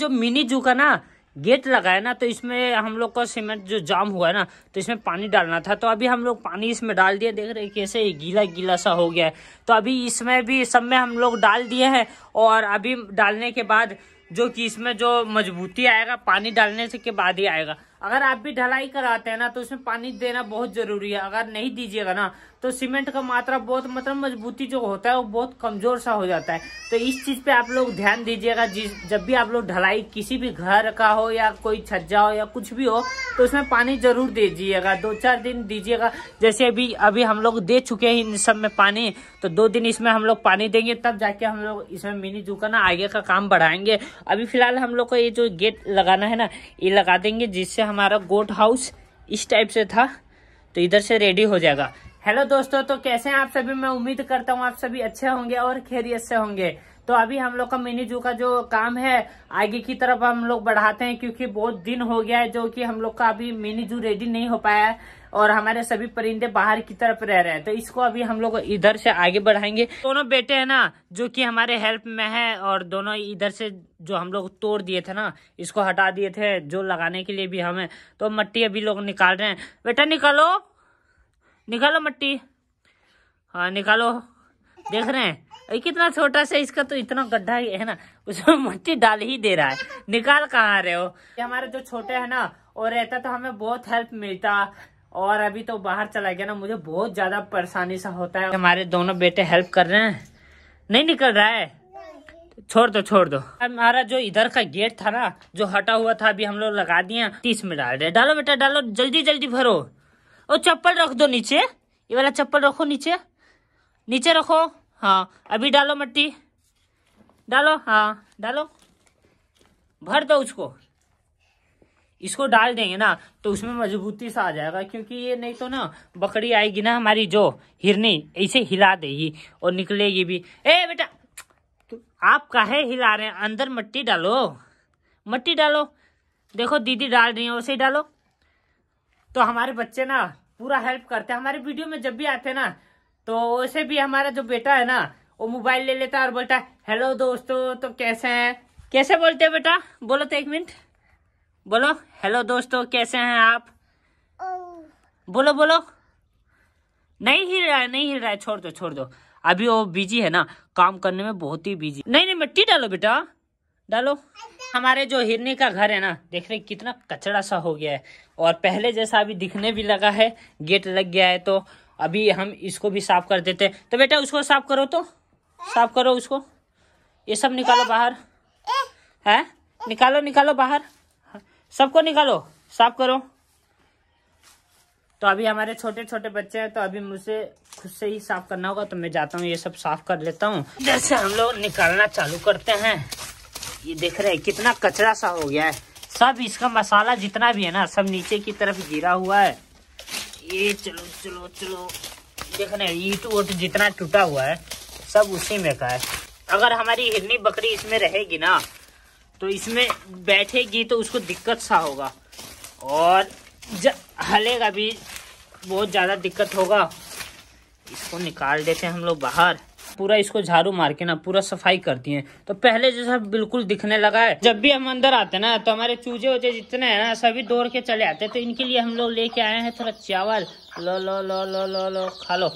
जो मिनी जू का ना गेट लगाया ना तो इसमें हम लोग का सीमेंट जो जाम हुआ है ना तो इसमें पानी डालना था तो अभी हम लोग पानी इसमें डाल दिए देख रहे कैसे गीला गीला सा हो गया है तो अभी इसमें भी सब में हम लोग डाल दिए हैं और अभी डालने के बाद जो कि इसमें जो मजबूती आएगा पानी डालने से के बाद ही आएगा अगर आप भी ढलाई कराते हैं ना तो उसमें पानी देना बहुत जरूरी है अगर नहीं दीजिएगा ना तो सीमेंट का मात्रा बहुत मतलब मजबूती जो होता है वो बहुत कमजोर सा हो जाता है तो इस चीज पे आप लोग ध्यान दीजिएगा जब भी आप लोग ढलाई किसी भी घर का हो या कोई छज्जा हो या कुछ भी हो तो उसमें पानी जरूर दीजिएगा दो चार दिन दीजिएगा जैसे अभी अभी हम लोग दे चुके हैं इन सब में पानी तो दो दिन इसमें हम लोग पानी देंगे तब जाके हम लोग इसमें मिनी जू का ना आगे का काम बढ़ाएंगे अभी फिलहाल हम लोग को ये जो गेट लगाना है ना ये लगा देंगे जिससे हमारा गोट हाउस इस टाइप से था तो इधर से रेडी हो जाएगा हेलो दोस्तों तो कैसे हैं आप सभी मैं उम्मीद करता हूं आप सभी अच्छे होंगे और खैरियत से होंगे तो अभी हम लोग का मिनी जू का जो काम है आगे की तरफ हम लोग बढ़ाते हैं क्योंकि बहुत दिन हो गया है जो कि हम लोग का अभी मिनी जू रेडी नहीं हो पाया है और हमारे सभी परिंदे बाहर की तरफ रह रहे हैं तो इसको अभी हम लोग इधर से आगे बढ़ाएंगे दोनों बेटे है ना जो कि हमारे हेल्प में है और दोनों इधर से जो हम लोग तोड़ दिए थे ना इसको हटा दिए थे जो लगाने के लिए भी हमें तो मट्टी अभी लोग निकाल रहे हैं बेटा निकालो निकालो मट्टी हाँ निकालो देख रहे हैं ये कितना छोटा सा इसका तो इतना गड्ढा है ना उसमें मट्टी डाल ही दे रहा है निकाल कहाँ रहे हो हमारे जो छोटे है ना और रहता तो हमें बहुत हेल्प मिलता और अभी तो बाहर चला गया ना मुझे बहुत ज्यादा परेशानी सा होता है हमारे दोनों बेटे हेल्प कर रहे हैं नहीं निकल रहा है छोड़ दो छोड़ दो हमारा जो इधर का गेट था ना जो हटा हुआ था अभी हम लोग लगा दिए तीस में डाल रहे डालो बेटा डालो जल्दी जल्दी भरो और चप्पल रख दो नीचे ये वाला चप्पल रखो नीचे नीचे रखो हाँ अभी डालो मट्टी डालो हाँ डालो भर दो उसको इसको डाल देंगे ना तो उसमें मजबूती से आ जाएगा क्योंकि ये नहीं तो ना बकरी आएगी ना हमारी जो हिरनी ऐसे हिला देगी और निकलेगी भी ए बेटा तो आप काहे हिला रहे हैं अंदर मट्टी डालो मट्टी डालो देखो दीदी डाल रही है वैसे ही डालो तो हमारे बच्चे ना पूरा हेल्प करते हैं हमारे वीडियो में जब भी आते ना तो वैसे भी हमारा जो बेटा है ना वो मोबाइल ले लेता है और बोलता है हेलो दोस्तों तो कैसे हैं कैसे बोलते हैं बेटा बोलो तो एक मिनट बोलो हेलो दोस्तों कैसे हैं आप बोलो बोलो नहीं हिल रहा है नहीं हिल रहा है छोड़ दो छोड़ दो अभी वो बिजी है ना काम करने में बहुत ही बिजी नहीं नहीं मिट्टी डालो बेटा डालो हमारे जो हिरनी का घर है ना देख रहे कितना कचरा सा हो गया है और पहले जैसा अभी दिखने भी लगा है गेट लग गया है तो अभी हम इसको भी साफ कर देते हैं तो बेटा उसको साफ करो तो साफ करो उसको ये सब निकालो बाहर है निकालो निकालो बाहर सबको निकालो साफ करो तो अभी हमारे छोटे छोटे बच्चे हैं तो अभी मुझे खुद से ही साफ करना होगा तो मैं जाता हूँ ये सब साफ कर लेता हूँ जैसे हम लोग निकालना चालू करते हैं ये देख रहे हैं कितना कचरा सा हो गया है सब इसका मसाला जितना भी है ना सब नीचे की तरफ गिरा हुआ है ये चलो चलो चलो देख रहे हैं ईट वोट जितना टूटा हुआ है सब उसी में का है अगर हमारी हिरनी बकरी इसमें रहेगी ना तो इसमें बैठेगी तो उसको दिक्कत सा होगा और हलेगा भी बहुत ज़्यादा दिक्कत होगा इसको निकाल देते हैं हम लोग बाहर पूरा इसको झाड़ू मार के ना पूरा सफाई करती है तो पहले जैसा बिल्कुल दिखने लगा है जब भी हम अंदर आते ना तो हमारे चूजे वूजे जितने हैं ना सभी दौड़ के चले आते तो इनके लिए हम लोग लेके आए हैं थोड़ा चावल लो लो लो लो लो लो खा लो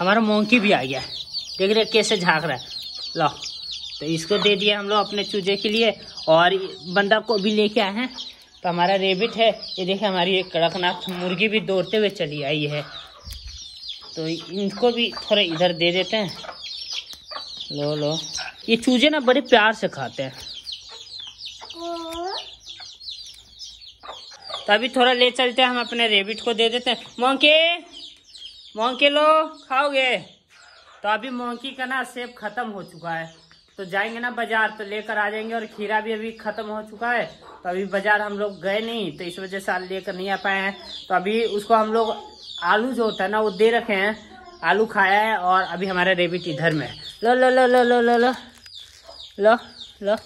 हमारा मोंकी भी आ गया देख रहे कैसे झाँक रहा है लो तो इसको दे दिया हम लोग अपने चूजे के लिए और बंदा को भी लेके आए हैं तो हमारा रेबिट है ये देखिए हमारी एक कड़कनाथ मुर्गी भी दौड़ते हुए चली आई है तो इनको भी थोड़े इधर दे देते हैं लो लो ये चूजे ना बड़े प्यार से खाते हैं तभी थोड़ा ले चलते हैं हम अपने रेबिट को दे देते हैं मोंके मोंके लो खाओगे तो अभी मोंकी का ना सेब खत्म हो चुका है तो जाएंगे ना बाजार तो लेकर आ जाएंगे और खीरा भी अभी खत्म हो चुका है तो अभी बाजार हम लोग गए नहीं तो इस वजह से लेकर नहीं आ पाए हैं तो अभी उसको हम लोग आलू जो होता है ना वो दे रखे हैं आलू खाया है और अभी हमारा रेबिट इधर में लो लो लो लो लो लो लो लो लो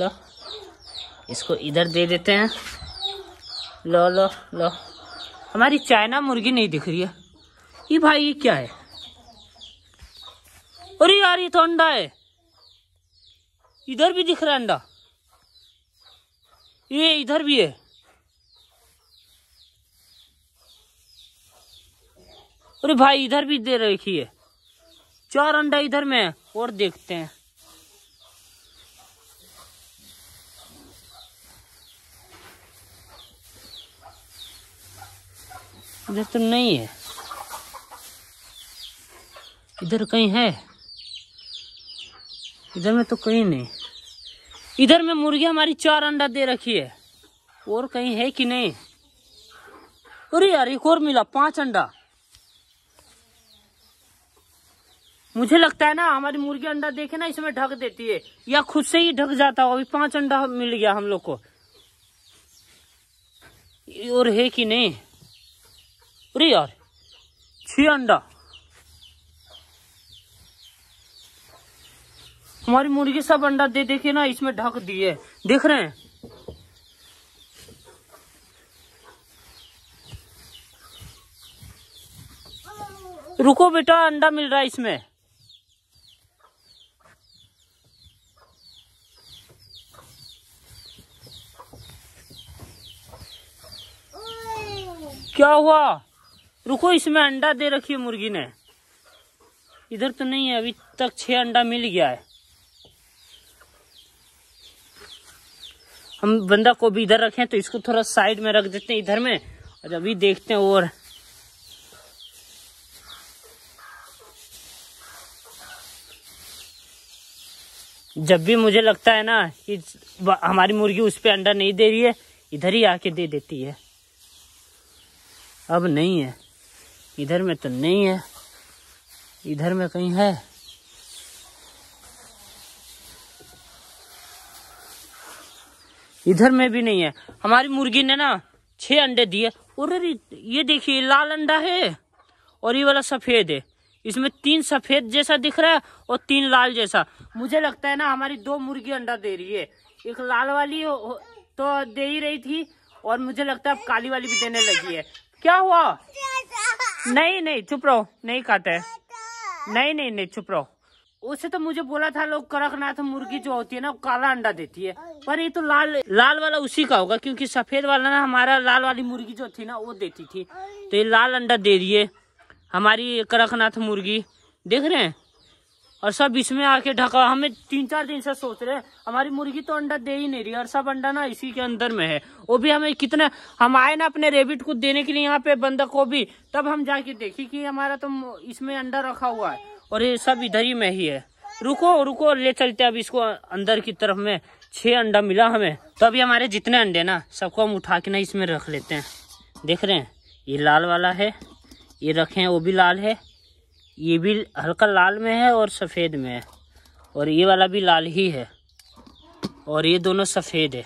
लो इसको इधर दे देते हैं लो लो लो हमारी चाइना मुर्गी नहीं दिख रही है ये भाई ये क्या है अरे यार ये तो अंडा है इधर भी दिख रहा है अंडा ये इधर भी है अरे भाई इधर भी दे रखी है चार अंडा इधर में है और देखते हैं इधर तो नहीं है इधर कहीं है इधर में तो कहीं नहीं इधर में मुर्गी हमारी चार अंडा दे रखी है और कहीं है कि नहीं अरे यार एक और मिला पांच अंडा मुझे लगता है ना हमारी मुर्गी अंडा देखे ना इसमें ढक देती है या खुद से ही ढक जाता हो अभी पांच अंडा मिल गया हम लोग को और है कि नहीं अरे यार छह अंडा हमारी मुर्गी सब अंडा दे देखिए ना इसमें ढक दिए देख रहे हैं रुको बेटा अंडा मिल रहा है इसमें क्या हुआ रुको इसमें अंडा दे रखी है मुर्गी ने इधर तो नहीं है अभी तक छह अंडा मिल गया है हम बंदा को भी इधर रखें तो इसको थोड़ा साइड में रख देते हैं इधर में और अभी देखते हैं और जब भी मुझे लगता है ना कि हमारी मुर्गी उस पर अंडा नहीं दे रही है इधर ही आके दे देती है अब नहीं है इधर में तो नहीं है इधर में कहीं है इधर में भी नहीं है हमारी मुर्गी ने ना छह अंडे दिए और ये देखिए लाल अंडा है और ये वाला सफेद है इसमें तीन सफेद जैसा दिख रहा है और तीन लाल जैसा मुझे लगता है ना हमारी दो मुर्गी अंडा दे रही है एक लाल वाली तो दे ही रही थी और मुझे लगता है अब काली वाली भी देने लगी है क्या हुआ नहीं नहीं चुप रहो नहीं खाते है नहीं नहीं नहीं चुप रहो उसे तो मुझे बोला था लोग कड़कनाथ मुर्गी जो होती है ना काला अंडा देती है पर ये तो लाल लाल वाला उसी का होगा क्योंकि सफेद वाला ना हमारा लाल वाली मुर्गी जो थी ना वो देती थी तो ये लाल अंडा दे दिए हमारी कड़कनाथ मुर्गी देख रहे हैं और सब इसमें आके ढका हमें तीन चार दिन से सोच रहे हैं हमारी मुर्गी तो अंडा दे ही नहीं रही और सब अंडा ना इसी के अंदर में है वो भी हमें कितना हम आए ना अपने रेबिट को देने के लिए यहाँ पे बंदा भी तब हम जाके देखी कि हमारा तो इसमें अंडा रखा हुआ है और ये सब इधर ही में ही है रुको रुको ले चलते अब इसको अंदर की तरफ में छः अंडा मिला हमें तो अभी हमारे जितने अंडे ना सबको हम उठा के ना इसमें रख लेते हैं देख रहे हैं ये लाल वाला है ये रखे हैं वो भी लाल है ये भी हल्का लाल में है और सफ़ेद में है और ये वाला भी लाल ही है और ये दोनों सफ़ेद है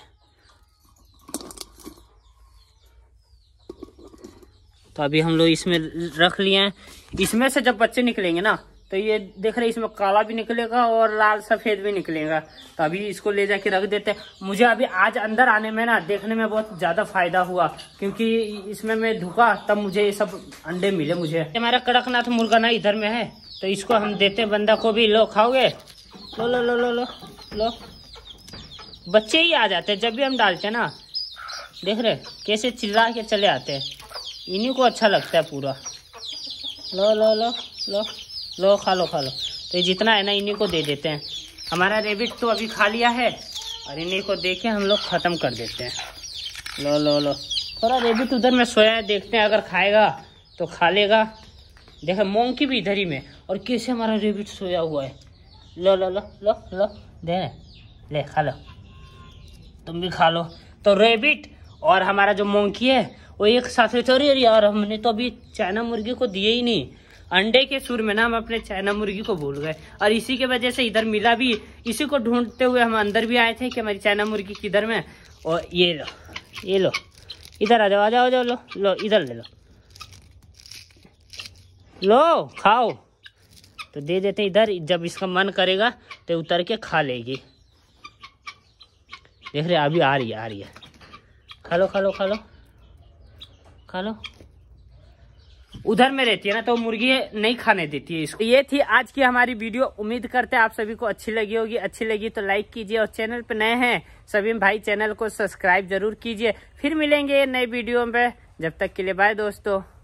तो अभी हम लोग इसमें रख लिए हैं इसमें से जब बच्चे निकलेंगे ना तो ये देख रहे इसमें काला भी निकलेगा और लाल सफेद भी निकलेगा तो अभी इसको ले जाके रख देते हैं मुझे अभी आज अंदर आने में ना देखने में बहुत ज्यादा फायदा हुआ क्योंकि इसमें मैं धुका तब मुझे ये सब अंडे मिले मुझे हमारा कड़कनाथ मुर्गा ना इधर में है तो इसको हम देते हैं बंदा को भी लो खाओगे लो लो लो लो लो लो बच्चे ही आ जाते जब भी हम डालते हैं ना देख रहे कैसे चिल्ला के चले आते इन्हीं को अच्छा लगता है पूरा लो लो लो लो लो खा लो खा लो तो ये जितना है ना इन्हीं को दे देते हैं हमारा रेबिट तो अभी खा लिया है और इन्हीं को दे के हम लोग ख़त्म कर देते हैं लो लो लो थोड़ा रेबिट उधर में सोया है देखते हैं अगर खाएगा तो खा लेगा देखो मोंकी भी इधर ही में और कैसे हमारा रेबिट सोया हुआ है लो लो लो लो लो दे ले खा लो तुम भी खा लो तो रेबिट और हमारा जो मोंकी है वो एक साथ चोरी तो और हमने तो अभी चाइना मुर्गी को दिए ही नहीं अंडे के सुर में ना हम अपने चाइना मुर्गी को भूल गए और इसी के वजह से इधर मिला भी इसी को ढूंढते हुए हम अंदर भी आए थे कि हमारी चाइना मुर्गी किधर में और ये लो ये लो इधर आ जाओ आ जाओ जाओ लो लो इधर ले लो लो खाओ तो दे देते इधर जब इसका मन करेगा तो उतर के खा लेगी देख रहे अभी आ रही है आ रही है खा लो खा लो खा लो खा लो उधर में रहती है ना तो मुर्गी नहीं खाने देती है इसको ये थी आज की हमारी वीडियो उम्मीद करते हैं आप सभी को अच्छी लगी होगी अच्छी लगी तो लाइक कीजिए और चैनल पे नए हैं सभी भाई चैनल को सब्सक्राइब जरूर कीजिए फिर मिलेंगे नए वीडियो में जब तक के लिए बाय दोस्तों